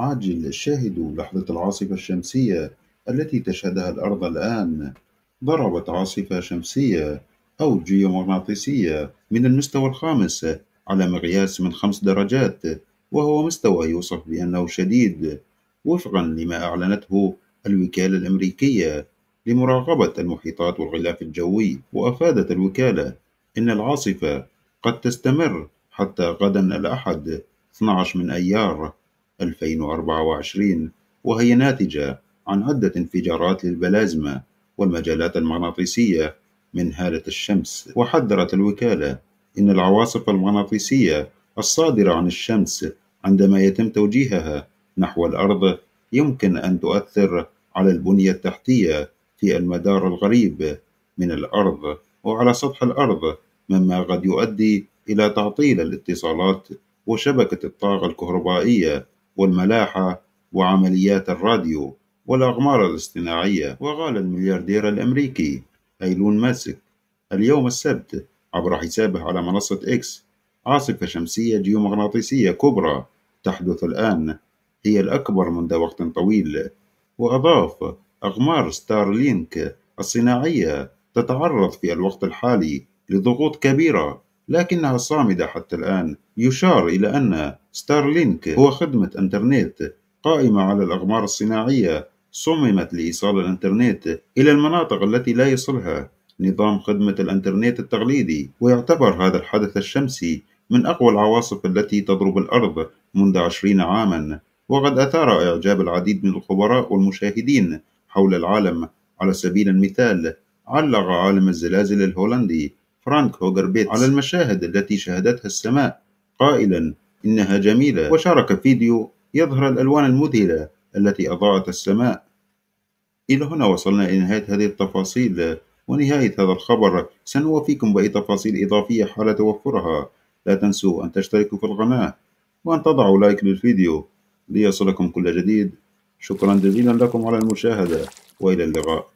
عاجل شاهدوا لحظة العاصفة الشمسية التي تشهدها الأرض الآن ضربت عاصفة شمسية أو جيومغناطيسية من المستوى الخامس على مقياس من خمس درجات وهو مستوى يوصف بأنه شديد وفقا لما أعلنته الوكالة الأمريكية لمراقبة المحيطات والغلاف الجوي وأفادت الوكالة إن العاصفة قد تستمر حتى غدا الأحد 12 من أيار 2024 وهي ناتجة عن عدة انفجارات للبلازما والمجالات المغناطيسية من هالة الشمس وحذرت الوكالة إن العواصف المغناطيسية الصادرة عن الشمس عندما يتم توجيهها نحو الأرض يمكن أن تؤثر على البنية التحتية في المدار الغريب من الأرض وعلى سطح الأرض مما قد يؤدي إلى تعطيل الاتصالات وشبكة الطاقة الكهربائية والملاحة وعمليات الراديو والأقمار الاصطناعية وقال الملياردير الأمريكي أيلون ماسك اليوم السبت عبر حسابه على منصة إكس عاصفة شمسية جيومغناطيسية كبرى تحدث الآن هي الأكبر منذ وقت طويل وأضاف أقمار ستارلينك الصناعية تتعرض في الوقت الحالي لضغوط كبيرة لكنها صامدة حتى الآن يشار إلى أن ستارلينك هو خدمة أنترنت قائمة على الأغمار الصناعية صممت لإيصال الإنترنت إلى المناطق التي لا يصلها نظام خدمة الإنترنت التقليدي ويعتبر هذا الحدث الشمسي من أقوى العواصف التي تضرب الأرض منذ عشرين عاما وقد أثار إعجاب العديد من الخبراء والمشاهدين حول العالم على سبيل المثال علق عالم الزلازل الهولندي فرانك هوجر بيتس على المشاهد التي شهدتها السماء قائلا إنها جميلة وشارك فيديو يظهر الألوان المذهلة التي أضاءت السماء إلى هنا وصلنا إلى نهاية هذه التفاصيل ونهاية هذا الخبر سنوافيكم بأي تفاصيل إضافية حال توفرها لا تنسوا أن تشتركوا في القناة وأن تضعوا لايك للفيديو ليصلكم كل جديد شكرا جزيلا لكم على المشاهدة وإلى اللقاء